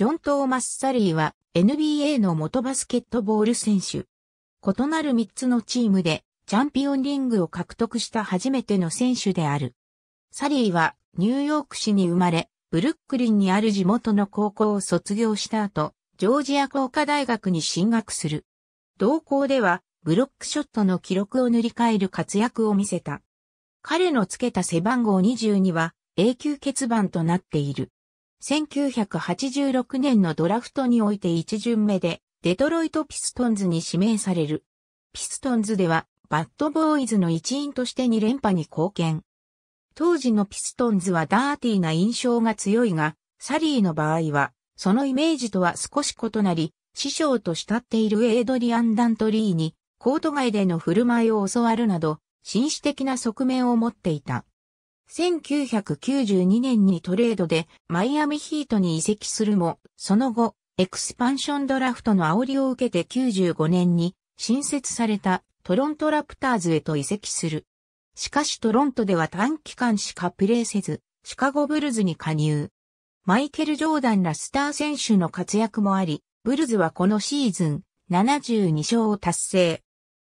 ジョン・トーマス・サリーは NBA の元バスケットボール選手。異なる3つのチームでチャンピオンリングを獲得した初めての選手である。サリーはニューヨーク市に生まれ、ブルックリンにある地元の高校を卒業した後、ジョージア工科大学に進学する。同校ではブロックショットの記録を塗り替える活躍を見せた。彼のつけた背番号22は永久欠番となっている。1986年のドラフトにおいて一巡目で、デトロイト・ピストンズに指名される。ピストンズでは、バッドボーイズの一員として2連覇に貢献。当時のピストンズはダーティーな印象が強いが、サリーの場合は、そのイメージとは少し異なり、師匠と慕っているエイドリアン・ダントリーに、コート外での振る舞いを教わるなど、紳士的な側面を持っていた。1992年にトレードでマイアミヒートに移籍するも、その後、エクスパンションドラフトの煽りを受けて95年に新設されたトロントラプターズへと移籍する。しかしトロントでは短期間しかプレーせず、シカゴブルズに加入。マイケル・ジョーダンらスター選手の活躍もあり、ブルズはこのシーズン72勝を達成。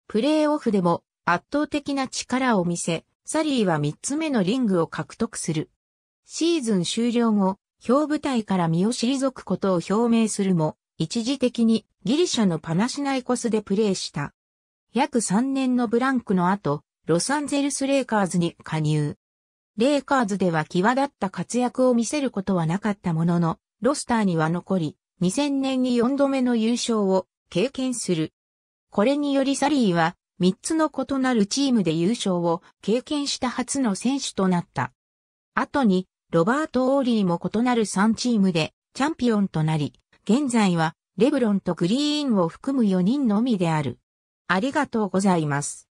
プレーオフでも圧倒的な力を見せ、サリーは3つ目のリングを獲得する。シーズン終了後、表舞台から身を退くことを表明するも、一時的にギリシャのパナシナイコスでプレーした。約3年のブランクの後、ロサンゼルスレイカーズに加入。レイカーズでは際立った活躍を見せることはなかったものの、ロスターには残り、2000年に4度目の優勝を経験する。これによりサリーは3つの異なるチームで優勝を経験した初の選手となった。後に、ロバート・オーリーも異なる3チームでチャンピオンとなり、現在はレブロンとグリーンを含む4人のみである。ありがとうございます。